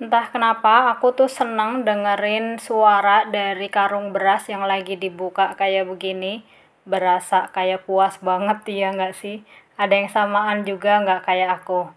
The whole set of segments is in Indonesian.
Entah kenapa aku tuh seneng dengerin suara dari karung beras yang lagi dibuka kayak begini. Berasa kayak puas banget ya nggak sih? Ada yang samaan juga nggak kayak aku.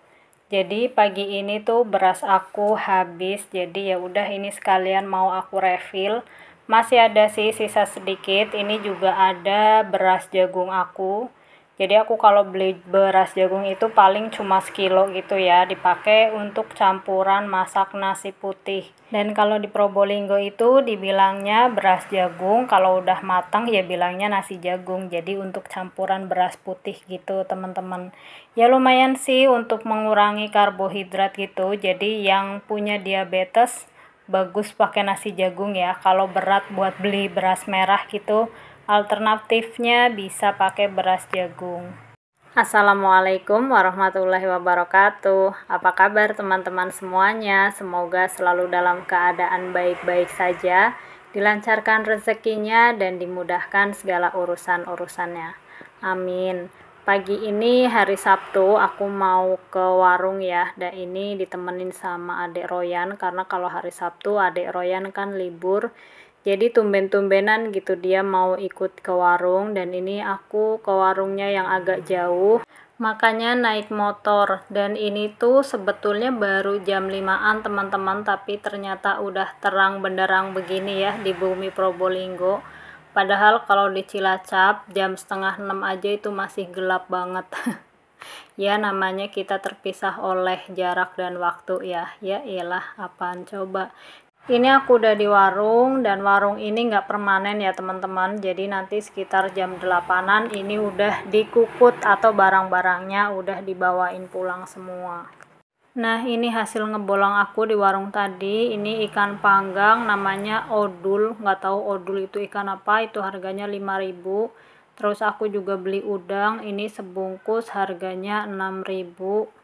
Jadi pagi ini tuh beras aku habis. Jadi ya udah ini sekalian mau aku refill. Masih ada sih sisa sedikit. Ini juga ada beras jagung aku jadi aku kalau beli beras jagung itu paling cuma sekilo gitu ya dipakai untuk campuran masak nasi putih dan kalau di Probolinggo itu dibilangnya beras jagung kalau udah matang ya bilangnya nasi jagung jadi untuk campuran beras putih gitu teman-teman ya lumayan sih untuk mengurangi karbohidrat gitu jadi yang punya diabetes bagus pakai nasi jagung ya kalau berat buat beli beras merah gitu Alternatifnya bisa pakai beras jagung. Assalamualaikum warahmatullahi wabarakatuh. Apa kabar teman-teman semuanya? Semoga selalu dalam keadaan baik-baik saja, dilancarkan rezekinya dan dimudahkan segala urusan-urusannya. Amin. Pagi ini hari Sabtu aku mau ke warung ya. Dan ini ditemenin sama Adik Royan karena kalau hari Sabtu Adik Royan kan libur jadi tumben-tumbenan gitu dia mau ikut ke warung dan ini aku ke warungnya yang agak jauh makanya naik motor dan ini tuh sebetulnya baru jam 5an teman-teman tapi ternyata udah terang benderang begini ya di bumi Probolinggo padahal kalau di Cilacap jam setengah 6 aja itu masih gelap banget ya namanya kita terpisah oleh jarak dan waktu ya ya iyalah apaan coba ini aku udah di warung dan warung ini nggak permanen ya teman-teman jadi nanti sekitar jam 8an ini udah dikukut atau barang-barangnya udah dibawain pulang semua nah ini hasil ngebolong aku di warung tadi ini ikan panggang namanya odul nggak tahu odul itu ikan apa itu harganya 5000 terus aku juga beli udang ini sebungkus harganya 6000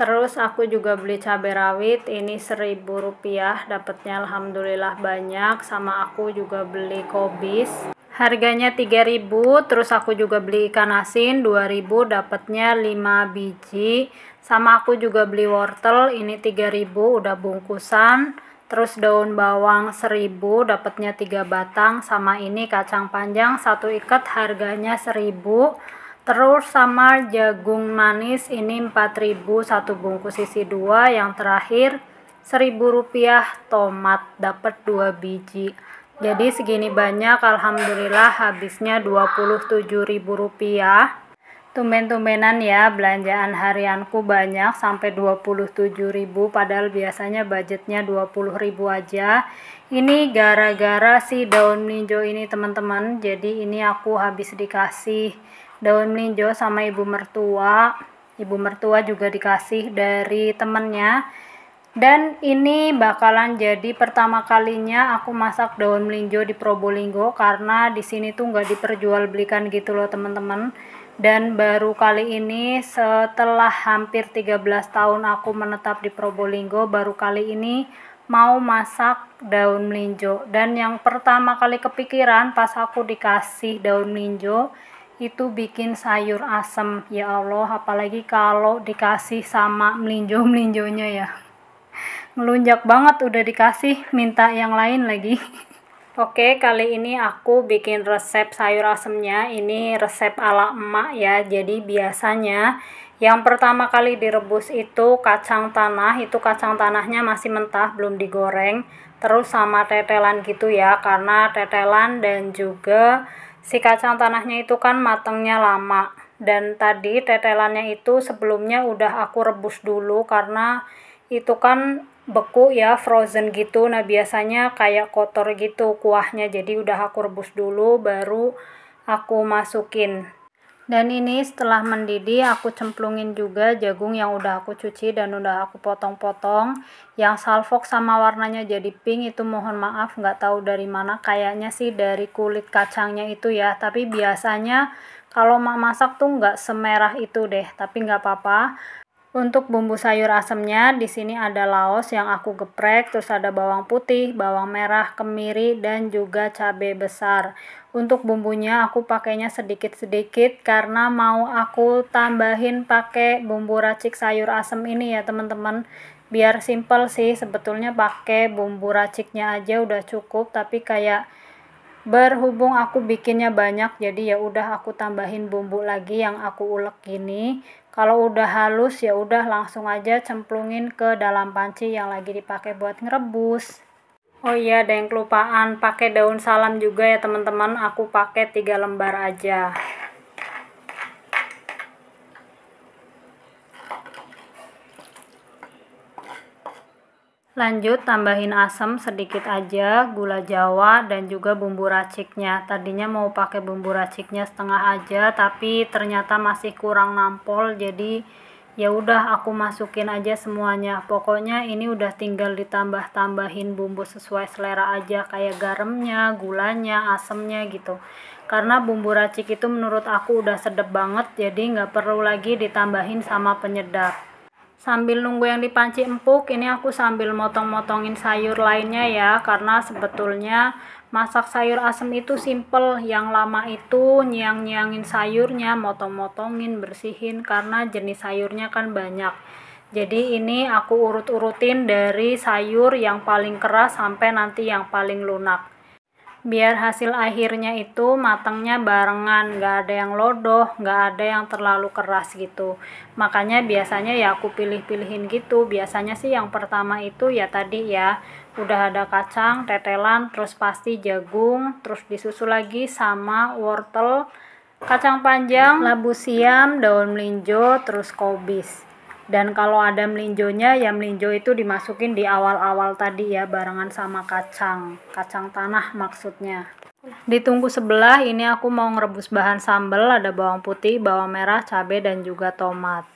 terus aku juga beli cabai rawit ini seribu rupiah dapatnya alhamdulillah banyak sama aku juga beli kobis harganya 3000 terus aku juga beli ikan asin 2000 dapatnya 5 biji sama aku juga beli wortel ini 3000 udah bungkusan terus daun bawang 1000 dapatnya 3 batang sama ini kacang panjang satu ikat harganya 1000 Terus sama jagung manis ini 4000 satu bungkus isi dua yang terakhir 1000 rupiah tomat dapat 2 biji jadi segini banyak alhamdulillah habisnya 27 ribu rupiah tumben-tumbenan ya belanjaan harianku banyak sampai 27.000 padahal biasanya budgetnya 20.000 aja ini gara-gara si daun ninjo ini teman-teman jadi ini aku habis dikasih daun melinjo sama ibu mertua ibu mertua juga dikasih dari temennya dan ini bakalan jadi pertama kalinya aku masak daun melinjo di Probolinggo karena di sini tuh nggak diperjualbelikan gitu loh teman-teman dan baru kali ini setelah hampir 13 tahun aku menetap di Probolinggo baru kali ini mau masak daun melinjo dan yang pertama kali kepikiran pas aku dikasih daun melinjo itu bikin sayur asem ya Allah apalagi kalau dikasih sama melinjo-melinjonya ya melunjak banget udah dikasih minta yang lain lagi Oke kali ini aku bikin resep sayur asemnya ini resep ala emak ya jadi biasanya yang pertama kali direbus itu kacang tanah itu kacang tanahnya masih mentah belum digoreng terus sama tetelan gitu ya karena tetelan dan juga si kacang tanahnya itu kan matangnya lama dan tadi tetelannya itu sebelumnya udah aku rebus dulu karena itu kan beku ya frozen gitu nah biasanya kayak kotor gitu kuahnya jadi udah aku rebus dulu baru aku masukin dan ini setelah mendidih aku cemplungin juga jagung yang udah aku cuci dan udah aku potong-potong yang salfok sama warnanya jadi pink itu mohon maaf nggak tahu dari mana kayaknya sih dari kulit kacangnya itu ya tapi biasanya kalau mak masak tuh nggak semerah itu deh tapi nggak apa-apa untuk bumbu sayur asemnya, di sini ada laos yang aku geprek, terus ada bawang putih, bawang merah, kemiri, dan juga cabai besar. Untuk bumbunya aku pakainya sedikit-sedikit karena mau aku tambahin pakai bumbu racik sayur asem ini ya teman-teman. Biar simple sih, sebetulnya pakai bumbu raciknya aja udah cukup, tapi kayak berhubung aku bikinnya banyak jadi ya udah aku tambahin bumbu lagi yang aku ulek gini kalau udah halus ya udah langsung aja cemplungin ke dalam panci yang lagi dipakai buat ngerebus oh iya ada yang kelupaan pakai daun salam juga ya teman-teman aku pakai tiga lembar aja Lanjut tambahin asam sedikit aja, gula jawa dan juga bumbu raciknya. Tadinya mau pakai bumbu raciknya setengah aja, tapi ternyata masih kurang nampol jadi ya udah aku masukin aja semuanya. Pokoknya ini udah tinggal ditambah-tambahin bumbu sesuai selera aja kayak garamnya, gulanya, asamnya gitu. Karena bumbu racik itu menurut aku udah sedep banget jadi nggak perlu lagi ditambahin sama penyedap sambil nunggu yang dipanci empuk ini aku sambil motong-motongin sayur lainnya ya karena sebetulnya masak sayur asem itu simple yang lama itu nyiang-nyiangin sayurnya motong-motongin bersihin karena jenis sayurnya kan banyak jadi ini aku urut-urutin dari sayur yang paling keras sampai nanti yang paling lunak biar hasil akhirnya itu matangnya barengan nggak ada yang lodoh nggak ada yang terlalu keras gitu makanya biasanya ya aku pilih-pilihin gitu biasanya sih yang pertama itu ya tadi ya udah ada kacang tetelan terus pasti jagung terus disusul lagi sama wortel kacang panjang labu siam daun melinjo terus kobis dan kalau ada melinjonya ya melinjo itu dimasukin di awal-awal tadi ya barengan sama kacang kacang tanah maksudnya ditunggu sebelah ini aku mau ngerebus bahan sambal ada bawang putih, bawang merah, cabai dan juga tomat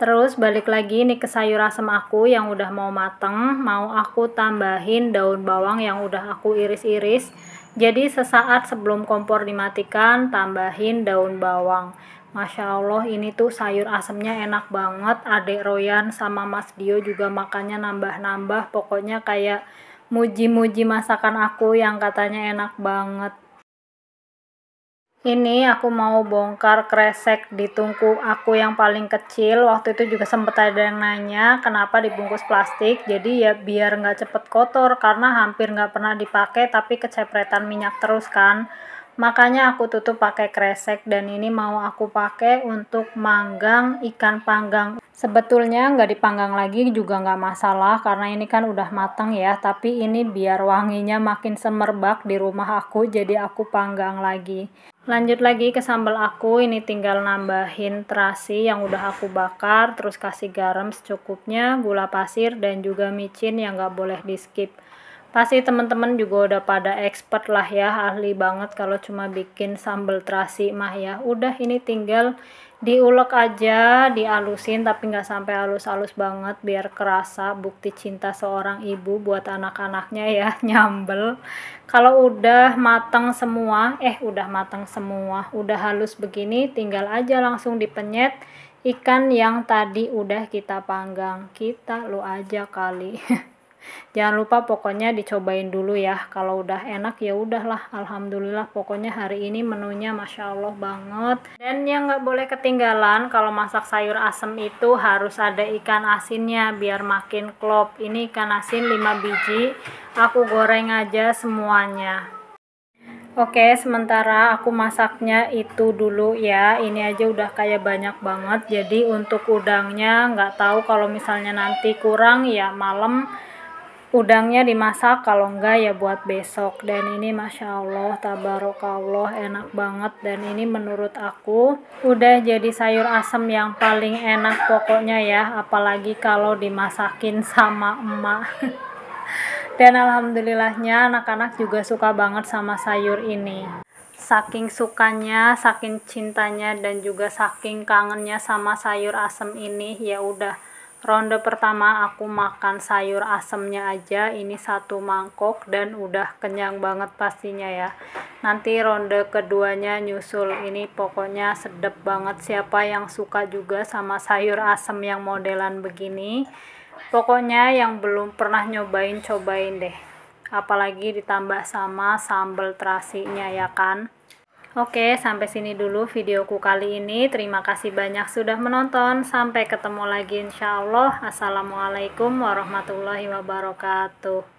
terus balik lagi ini ke sayur asam aku yang udah mau mateng mau aku tambahin daun bawang yang udah aku iris-iris jadi sesaat sebelum kompor dimatikan tambahin daun bawang Masya Allah ini tuh sayur asemnya enak banget Adek Royan sama Mas Dio juga makannya nambah-nambah Pokoknya kayak muji-muji masakan aku yang katanya enak banget ini aku mau bongkar kresek di tungku aku yang paling kecil waktu itu juga sempat ada yang nanya kenapa dibungkus plastik jadi ya biar nggak cepet kotor karena hampir nggak pernah dipakai tapi kecepretan minyak terus kan Makanya aku tutup pakai kresek dan ini mau aku pakai untuk manggang ikan panggang. Sebetulnya nggak dipanggang lagi juga nggak masalah karena ini kan udah matang ya. Tapi ini biar wanginya makin semerbak di rumah aku jadi aku panggang lagi. Lanjut lagi ke sambal aku, ini tinggal nambahin terasi yang udah aku bakar, terus kasih garam secukupnya, gula pasir, dan juga micin yang nggak boleh di skip pasti teman-teman juga udah pada expert lah ya ahli banget kalau cuma bikin sambal terasi mah ya udah ini tinggal diulek aja dialusin tapi nggak sampai halus-halus banget biar kerasa bukti cinta seorang ibu buat anak-anaknya ya nyambel kalau udah matang semua eh udah matang semua udah halus begini tinggal aja langsung dipenyet ikan yang tadi udah kita panggang kita lu aja kali jangan lupa pokoknya dicobain dulu ya kalau udah enak ya udahlah alhamdulillah pokoknya hari ini menunya masya allah banget dan yang nggak boleh ketinggalan kalau masak sayur asem itu harus ada ikan asinnya biar makin klop ini ikan asin 5 biji aku goreng aja semuanya Oke, sementara aku masaknya itu dulu ya. Ini aja udah kayak banyak banget. Jadi untuk udangnya nggak tahu kalau misalnya nanti kurang ya malam udangnya dimasak kalau enggak ya buat besok dan ini masya Allah tabarokallah enak banget dan ini menurut aku udah jadi sayur asem yang paling enak pokoknya ya apalagi kalau dimasakin sama emak dan alhamdulillahnya anak-anak juga suka banget sama sayur ini saking sukanya, saking cintanya dan juga saking kangennya sama sayur asem ini ya udah Ronde pertama aku makan sayur asemnya aja, ini satu mangkok dan udah kenyang banget pastinya ya. Nanti ronde keduanya nyusul, ini pokoknya sedep banget siapa yang suka juga sama sayur asem yang modelan begini. Pokoknya yang belum pernah nyobain cobain deh. Apalagi ditambah sama sambal terasinya ya kan. Oke, sampai sini dulu videoku kali ini. Terima kasih banyak sudah menonton. Sampai ketemu lagi insya Allah. Assalamualaikum warahmatullahi wabarakatuh.